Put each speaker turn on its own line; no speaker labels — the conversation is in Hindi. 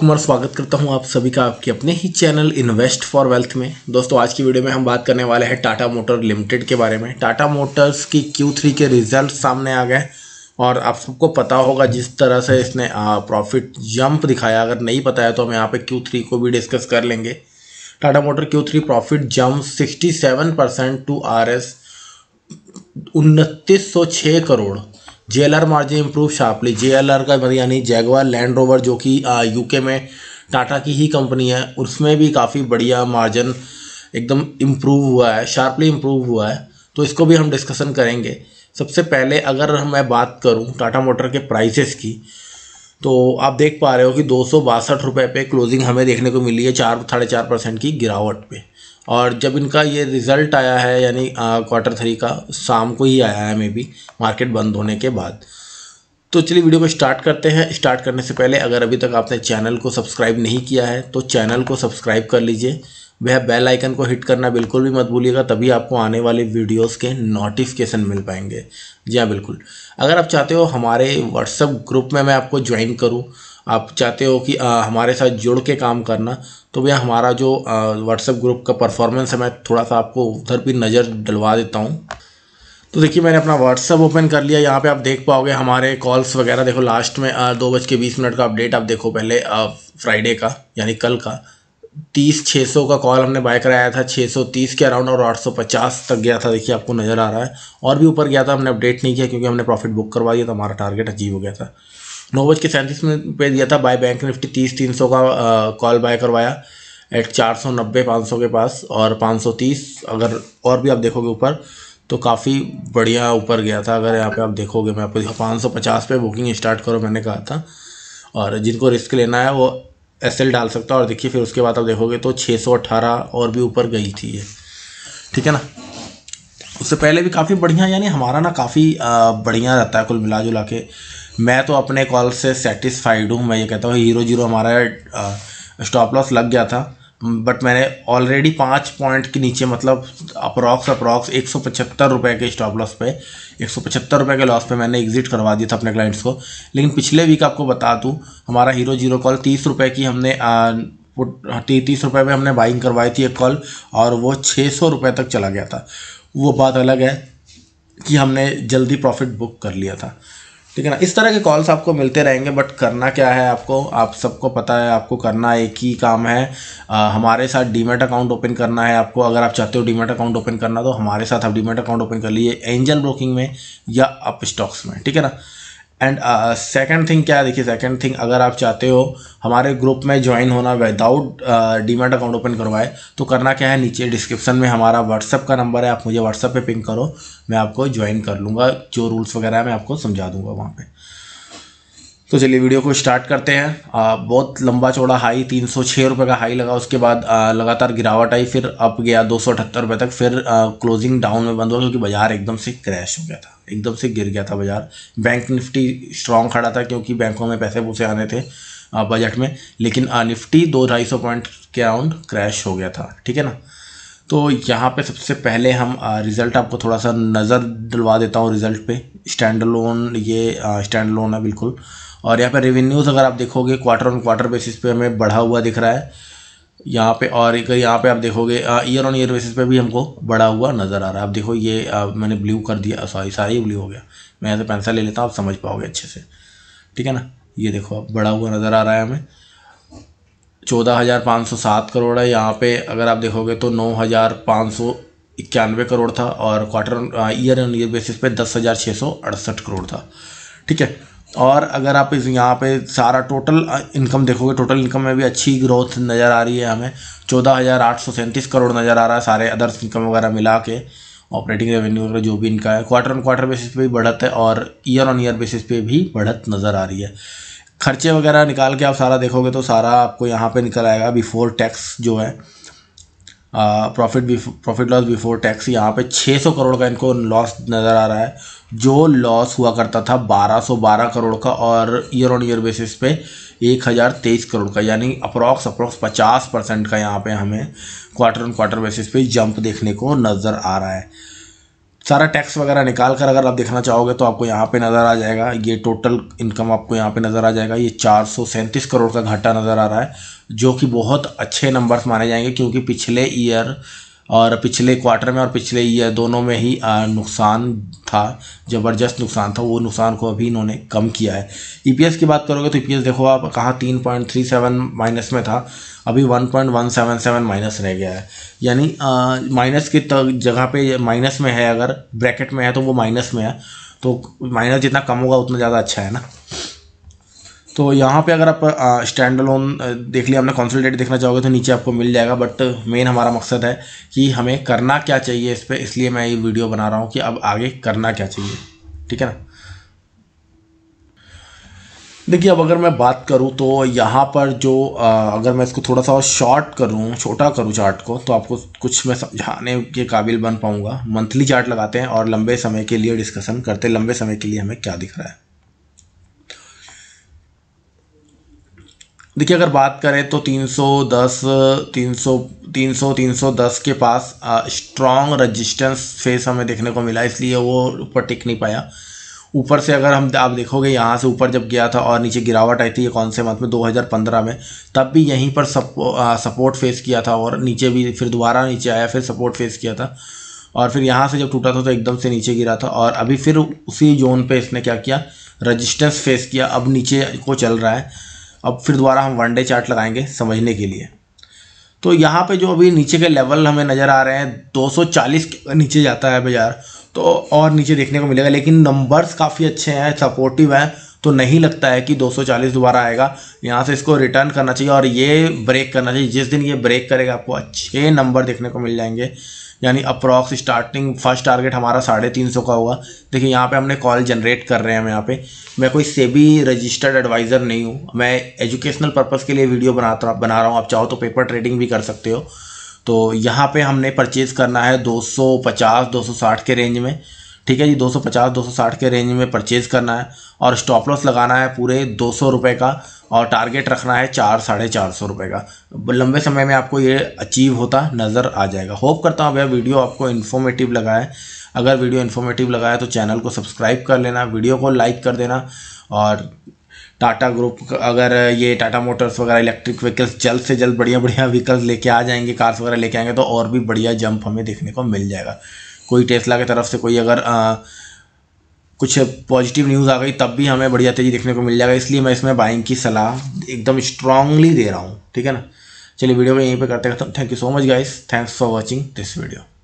कुमार स्वागत करता हूं आप सभी का आपके अपने ही चैनल इन्वेस्ट फॉर वेल्थ में दोस्तों आज की वीडियो में हम बात करने वाले हैं टाटा मोटर लिमिटेड के बारे में टाटा मोटर्स की Q3 के रिजल्ट सामने आ गए और आप सबको पता होगा जिस तरह से इसने प्रॉफिट जंप दिखाया अगर नहीं पता है तो हम यहाँ पे क्यू को भी डिस्कस कर लेंगे Tata motor Q profit jump sixty percent to R S उनतीस crore J L R margin improve sharply J L R का मतलब यानी जैगवार लैंड रोवर जो कि यूके में टाटा की ही कंपनी है उसमें भी काफ़ी बढ़िया मार्जिन एकदम इम्प्रूव हुआ है शार्पली इम्प्रूव हुआ है तो इसको भी हम डिस्कसन करेंगे सबसे पहले अगर मैं बात करूं टाटा मोटर के प्राइसेस की तो आप देख पा रहे हो कि दो सौ बासठ रुपये पे क्लोजिंग हमें देखने को मिली है चार साढ़े चार परसेंट की गिरावट पे और जब इनका ये रिज़ल्ट आया है यानी क्वार्टर थ्री का शाम को ही आया है मे बी मार्केट बंद होने के बाद तो चलिए वीडियो को स्टार्ट करते हैं स्टार्ट करने से पहले अगर अभी तक आपने चैनल को सब्सक्राइब नहीं किया है तो चैनल को सब्सक्राइब कर लीजिए वह बेल आइकन को हिट करना बिल्कुल भी मत भूलिएगा तभी आपको आने वाले वीडियोस के नोटिफिकेशन मिल पाएंगे जी हाँ बिल्कुल अगर आप चाहते हो हमारे व्हाट्सअप ग्रुप में मैं आपको ज्वाइन करूँ आप चाहते हो कि आ, हमारे साथ जुड़ के काम करना तो भैया हमारा जो व्हाट्सएप ग्रुप का परफॉर्मेंस है मैं थोड़ा सा आपको उधर भी नज़र डलवा देता हूँ तो देखिए मैंने अपना व्हाट्सअप ओपन कर लिया यहाँ पे आप देख पाओगे हमारे कॉल्स वगैरह देखो लास्ट में दो बज के बीस मिनट का अपडेट आप देखो पहले फ्राइडे का यानी कल का तीस छः सौ का कॉल हमने बाय कराया था छः सौ तीस के अराउंड और आठ सौ पचास तक गया था देखिए आपको नज़र आ रहा है और भी ऊपर गया था हमने अपडेट नहीं किया क्योंकि हमने प्रॉफिट बुक करवा दिया तो हमारा टारगेट अचीव हो गया था नौ बज के सैंतीस में पे दिया था बाय बैंक निफ्टी तीस तीन सौ का कॉल बाय करवाया एट चार सौ नब्बे पाँच सौ के पास और पाँच सौ तीस अगर और भी आप देखोगे ऊपर तो काफ़ी बढ़िया ऊपर गया था अगर यहाँ पे आप देखोगे मैं आपको पाँच सौ पचास पे बुकिंग स्टार्ट करो मैंने कहा था और जिनको रिस्क लेना है वो एस डाल सकता और देखिए फिर उसके बाद आप देखोगे तो छः सौ अट्ठारह और भी ऊपर गई थी ये ठीक है ना उससे पहले भी काफ़ी बढ़िया यानी हमारा ना काफ़ी बढ़िया रहता है कुल मिला जुला के मैं तो अपने कॉल से सेटिस्फाइड हूँ मैं ये कहता हूँ हीरो जीरो हमारा स्टॉप लॉस लग गया था बट मैंने ऑलरेडी पाँच पॉइंट के नीचे मतलब अप्रॉक्स अप्रॉक्स एक सौ पचहत्तर रुपये के स्टॉप लॉस पे एक सौ पचहत्तर रुपये के लॉस पे मैंने एग्जिट करवा दिया था अपने क्लाइंट्स को लेकिन पिछले वीक आपको बता दूँ हमारा हीरो जीरो कॉल तीस रुपये की हमने तीस रुपये में हमने बाइंग करवाई थी एक कॉल और वो छः सौ रुपये तक चला गया था वो बात अलग है कि हमने जल्दी प्रॉफिट बुक कर लिया था ठीक है ना इस तरह के कॉल्स आपको मिलते रहेंगे बट करना क्या है आपको आप सबको पता है आपको करना एक ही काम है आ, हमारे साथ डीमेट अकाउंट ओपन करना है आपको अगर आप चाहते हो डीमेट अकाउंट ओपन करना तो हमारे साथ आप डीमेट अकाउंट ओपन कर लीजिए एंजल ब्रोकिंग में या अप स्टॉक्स में ठीक है ना एंड सेकेंड थिंग क्या देखिए सेकेंड थिंग अगर आप चाहते हो हमारे ग्रुप में ज्वाइन होना विदाउट डीमेट अकाउंट ओपन करवाए तो करना क्या है नीचे डिस्क्रिप्शन में हमारा व्हाट्सअप का नंबर है आप मुझे व्हाट्सअप पे पिंग करो मैं आपको ज्वाइन कर लूँगा जो रूल्स वगैरह है मैं आपको समझा दूंगा वहाँ पर तो चलिए वीडियो को स्टार्ट करते हैं आ, बहुत लंबा चौड़ा हाई तीन सौ छः रुपये का हाई लगा उसके बाद आ, लगातार गिरावट आई फिर अप गया दो सौ अठहत्तर रुपये तक फिर आ, क्लोजिंग डाउन में बंद हुआ क्योंकि बाजार एकदम से क्रैश हो गया था एकदम से गिर गया था बाजार बैंक निफ्टी स्ट्रांग खड़ा था क्योंकि बैंकों में पैसे पूसे आने थे बजट में लेकिन निफ्टी दो ढाई सौ पॉइंट के अराउंड क्रैश हो गया था ठीक है ना तो यहाँ पे सबसे पहले हम रिज़ल्ट आपको थोड़ा सा नज़र दिलवा देता हूँ रिज़ल्ट पे स्टैंड लोन ये स्टैंड लोन है बिल्कुल और यहाँ पे रेवेन्यूज़ अगर आप देखोगे क्वार्टर ऑन क्वार्टर बेसिस पे हमें बढ़ा हुआ दिख रहा है यहाँ पे और एक यहाँ पे आप देखोगे ईयर ऑन ईयर बेसिस पे भी हमको बढ़ा हुआ नज़र आ रहा है आप देखो ये आ, मैंने ब्लू कर दिया सॉरी सारा ही ब्लू हो गया मैं यहाँ से पेंसिल ले लेता हूँ आप समझ पाओगे अच्छे से ठीक है ना ये देखो आप बढ़ा हुआ नज़र आ रहा है हमें चौदह हज़ार पाँच सौ सात करोड़ है यहाँ पे अगर आप देखोगे तो नौ हज़ार पाँच सौ इक्यानवे करोड़ था और quarter year on year basis पे दस हज़ार छः सौ अड़सठ करोड़ था ठीक है और अगर आप इस यहाँ पे सारा टोटल इनकम देखोगे टोटल इनकम में भी अच्छी ग्रोथ नज़र आ रही है हमें चौदह हज़ार आठ सौ सैंतीस करोड़ नज़र आ रहा है सारे अदर्स इनकम वगैरह मिला के ऑपरेटिंग रेवेन्यू वगैरह जो भी इनका है क्वार्टर ऑन क्वार्टर बेसिस पे भी बढ़त है और ईयर ऑन ईयर बेसिस पे भी बढ़त नज़र आ रही है खर्चे वगैरह निकाल के आप सारा देखोगे तो सारा आपको यहाँ पे निकल आएगा बिफोर टैक्स जो है profit profit loss before tax यहाँ पे 600 करोड़ का इनको लॉस नज़र आ रहा है जो लॉस हुआ करता था 1212 करोड़ का और ईयर ऑन ईयर बेसिस पे 1023 करोड़ का यानी अप्रॉक्स अप्रॉक्स 50 परसेंट का यहाँ पे हमें क्वार्टर ऑन क्वार्टर बेसिस पे जंप देखने को नज़र आ रहा है सारा टैक्स वगैरह निकाल कर अगर आप देखना चाहोगे तो आपको यहाँ पे नज़र आ जाएगा ये टोटल इनकम आपको यहाँ पे नज़र आ जाएगा ये चार करोड़ का घाटा नज़र आ रहा है जो कि बहुत अच्छे नंबर्स माने जाएंगे क्योंकि पिछले ईयर और पिछले क्वार्टर में और पिछले ईयर दोनों में ही नुकसान था ज़बरदस्त नुकसान था वो नुकसान को अभी इन्होंने कम किया है ईपीएस e की बात करोगे तो ईपीएस e देखो आप कहाँ तीन पॉइंट थ्री सेवन माइनस में था अभी one point one seven seven minus रह गया है यानी माइनस की जगह पे माइनस में है अगर ब्रैकेट में है तो वो माइनस में है तो माइनस जितना कम होगा उतना ज़्यादा अच्छा है ना तो यहाँ पे अगर आप स्टैंड लोन देख लिया हमने कॉन्सल्टेट देखना चाहोगे तो नीचे आपको मिल जाएगा बट मेन हमारा मकसद है कि हमें करना क्या चाहिए इस पर इसलिए मैं ये वीडियो बना रहा हूँ कि अब आगे करना क्या चाहिए ठीक है ना देखिए अब अगर मैं बात करूँ तो यहाँ पर जो आ, अगर मैं इसको थोड़ा सा और शॉर्ट करूँ छोटा करूँ चार्ट को तो आपको कुछ मैं समझाने के काबिल बन पाऊँगा मंथली चार्ट लगाते हैं और लंबे समय के लिए डिस्कशन करते हैं लंबे समय के लिए हमें क्या दिख रहा है देखिए अगर बात करें तो 310 300 300 310 के पास स्ट्रॉन्ग रेजिस्टेंस फेस हमें देखने को मिला इसलिए वो ऊपर टिक नहीं पाया ऊपर से अगर हम आप देखोगे यहाँ से ऊपर जब गया था और नीचे गिरावट आई थी ये कौन से मंथ में 2015 में तब भी यहीं पर सपो, आ, सपोर्ट फेस किया था और नीचे भी फिर दोबारा नीचे आया फिर सपोर्ट फेस किया था और फिर यहाँ से जब टूटा था तो एकदम से नीचे गिरा था और अभी फिर उसी जोन पे इसने क्या किया रजिस्टेंस फेस किया अब नीचे को चल रहा है अब फिर दोबारा हम वनडे चार्ट लगाएंगे समझने के लिए तो यहाँ पे जो अभी नीचे के लेवल हमें नज़र आ रहे हैं 240 के नीचे जाता है बाज़ार तो और नीचे देखने को मिलेगा लेकिन नंबर्स काफ़ी अच्छे हैं सपोर्टिव हैं तो नहीं लगता है कि 240 दोबारा आएगा यहाँ से इसको रिटर्न करना चाहिए और ये ब्रेक करना चाहिए जिस दिन ये ब्रेक करेगा आपको अच्छे नंबर देखने को मिल जाएंगे यानी अप्रॉक्स स्टार्टिंग फर्स्ट टारगेट हमारा साढ़े तीन सौ का होगा देखिए यहाँ पे हमने कॉल जनरेट कर रहे हैं हम यहाँ पे मैं कोई सेबी रजिस्टर्ड एडवाइज़र नहीं हूँ मैं एजुकेशनल पर्पज़ के लिए वीडियो बनाता बना रहा हूँ आप चाहो तो पेपर ट्रेडिंग भी कर सकते हो तो यहाँ पर हमने परचेज़ करना है दो सौ के रेंज में ठीक है जी 250 260 के रेंज में परचेज़ करना है और स्टॉप लॉस लगाना है पूरे दो सौ रुपये का और टारगेट रखना है चार साढ़े चार सौ रुपये का लंबे समय में आपको ये अचीव होता नज़र आ जाएगा होप करता हूँ भैया वीडियो आपको इन्फॉर्मेटिव लगा है अगर वीडियो इन्फॉर्मेटिव लगा है तो चैनल को सब्सक्राइब कर लेना वीडियो को लाइक कर देना और टाटा ग्रुप अगर ये टाटा मोटर्स वगैरह इलेक्ट्रिक व्हीकल्स जल्द से जल्द बढ़िया बढ़िया व्हीकल्स लेके आ जाएंगे कार्स वगैरह लेके आएंगे तो और भी बढ़िया जंप हमें देखने को मिल जाएगा कोई टेस्ला की तरफ से कोई अगर आ, कुछ पॉजिटिव न्यूज़ आ गई तब भी हमें बढ़िया तेज़ी देखने को मिल जाएगा इसलिए मैं इसमें बाइंग की सलाह एकदम स्ट्रांगली दे रहा हूँ ठीक है ना चलिए वीडियो को यहीं पे करते हैं thank you so much guys thanks for watching this video